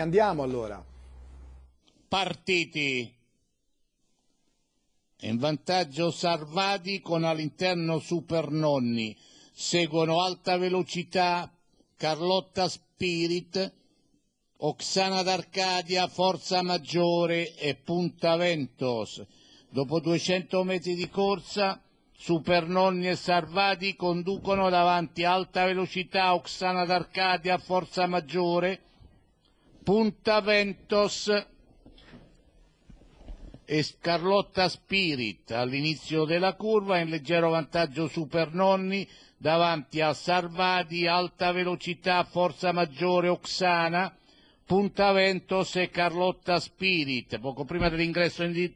Andiamo allora. Partiti. In vantaggio Sarvadi con all'interno Supernonni. Seguono Alta Velocità, Carlotta Spirit, Oxana d'Arcadia, Forza Maggiore e Punta Ventos. Dopo 200 metri di corsa, Supernonni e Sarvadi conducono davanti Alta Velocità, Oxana d'Arcadia, Forza Maggiore, Punta Ventos e Carlotta Spirit all'inizio della curva in leggero vantaggio Super Nonni davanti a Sarvati, Alta Velocità, Forza Maggiore, Oxana, Punta Ventos e Carlotta Spirit. Poco prima dell'ingresso in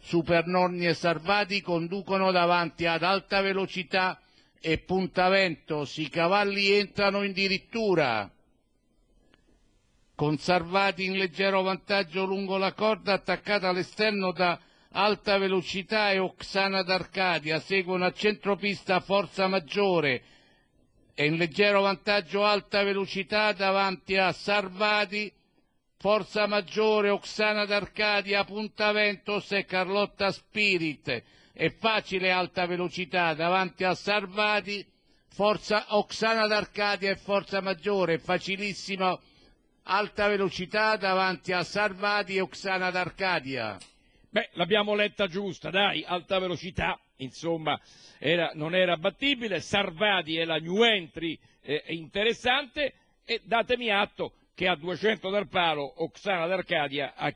Super Nonni e Sarvati conducono davanti ad Alta Velocità e Punta Ventos. I cavalli entrano in dirittura con Sarvati in leggero vantaggio lungo la corda attaccata all'esterno da Alta Velocità e Oxana d'Arcadia, seguono a centropista Forza Maggiore e in leggero vantaggio Alta Velocità davanti a Sarvati, Forza Maggiore, Oxana d'Arcadia, Punta Ventos e Carlotta Spirit. È facile Alta Velocità davanti a Sarvati, Forza Oxana d'Arcadia e Forza Maggiore, facilissimo alta velocità davanti a Sarvati e Oksana d'Arcadia. Beh, l'abbiamo letta giusta, dai, alta velocità, insomma, era, non era battibile, Sarvati eh, è la new entry eh, interessante e datemi atto che a 200 dal palo Oksana d'Arcadia ha chiesto